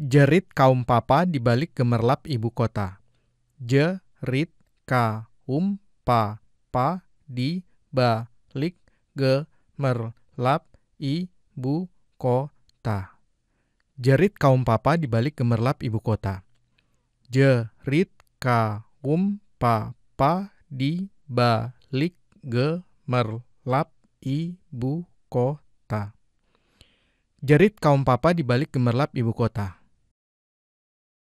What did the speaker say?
Jerit kaum papa di balik gemerlap ibu kota. Jerit kaum papa di balik gemerlap ibu kota. Jerit kaum papa di balik gemerlap ibu kota. Jerit kaum papa di balik gemerlap ibu kota. Jerit kaum papa di balik gemerlap ibu kota.